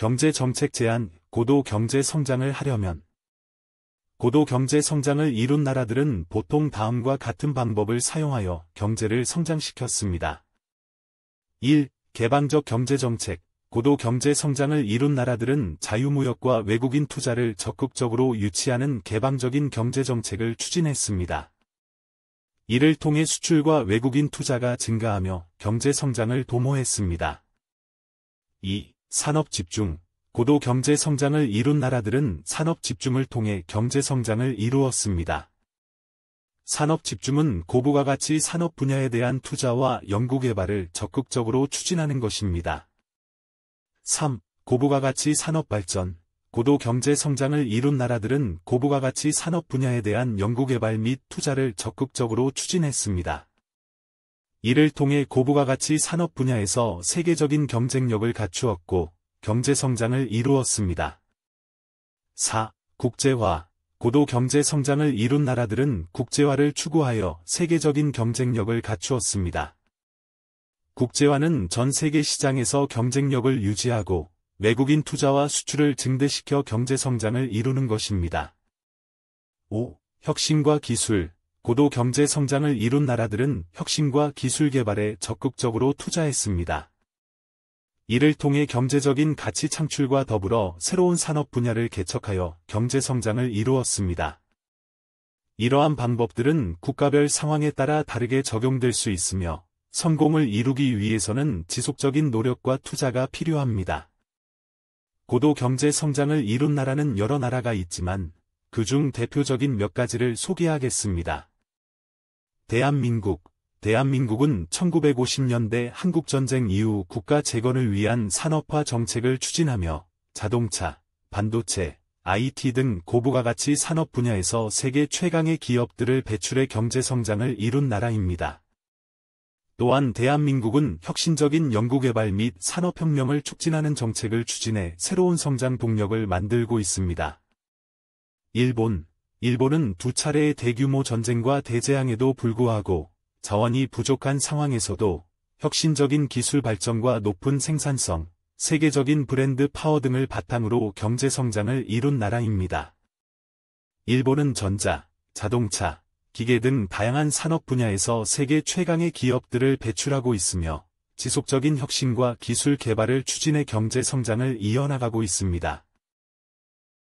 경제 정책 제한 고도 경제 성장을 하려면 고도 경제 성장을 이룬 나라들은 보통 다음과 같은 방법을 사용하여 경제를 성장시켰습니다. 1. 개방적 경제 정책 고도 경제 성장을 이룬 나라들은 자유무역과 외국인 투자를 적극적으로 유치하는 개방적인 경제 정책을 추진했습니다. 이를 통해 수출과 외국인 투자가 증가하며 경제 성장을 도모했습니다. 2. 산업 집중, 고도 경제 성장을 이룬 나라들은 산업 집중을 통해 경제 성장을 이루었습니다. 산업 집중은 고부가 가치 산업 분야에 대한 투자와 연구개발을 적극적으로 추진하는 것입니다. 3. 고부가 가치 산업 발전, 고도 경제 성장을 이룬 나라들은 고부가 가치 산업 분야에 대한 연구개발 및 투자를 적극적으로 추진했습니다. 이를 통해 고부가 가치 산업 분야에서 세계적인 경쟁력을 갖추었고 경제성장을 이루었습니다. 4. 국제화 고도 경제 성장을 이룬 나라들은 국제화를 추구하여 세계적인 경쟁력을 갖추었습니다. 국제화는 전 세계 시장에서 경쟁력을 유지하고 외국인 투자와 수출을 증대시켜 경제 성장을 이루는 것입니다. 5. 혁신과 기술, 고도 경제 성장을 이룬 나라들은 혁신과 기술 개발에 적극적으로 투자했습니다. 이를 통해 경제적인 가치 창출과 더불어 새로운 산업 분야를 개척하여 경제 성장을 이루었습니다. 이러한 방법들은 국가별 상황에 따라 다르게 적용될 수 있으며 성공을 이루기 위해서는 지속적인 노력과 투자가 필요합니다. 고도 경제 성장을 이룬 나라는 여러 나라가 있지만 그중 대표적인 몇 가지를 소개하겠습니다. 대한민국 대한민국은 1950년대 한국전쟁 이후 국가 재건을 위한 산업화 정책을 추진하며 자동차, 반도체, IT 등 고부가 가치 산업 분야에서 세계 최강의 기업들을 배출해 경제성장을 이룬 나라입니다. 또한 대한민국은 혁신적인 연구개발 및 산업혁명을 촉진하는 정책을 추진해 새로운 성장 동력을 만들고 있습니다. 일본, 일본은 두 차례의 대규모 전쟁과 대재앙에도 불구하고 자원이 부족한 상황에서도 혁신적인 기술 발전과 높은 생산성, 세계적인 브랜드 파워 등을 바탕으로 경제 성장을 이룬 나라입니다. 일본은 전자, 자동차, 기계 등 다양한 산업 분야에서 세계 최강의 기업들을 배출하고 있으며 지속적인 혁신과 기술 개발을 추진해 경제 성장을 이어나가고 있습니다.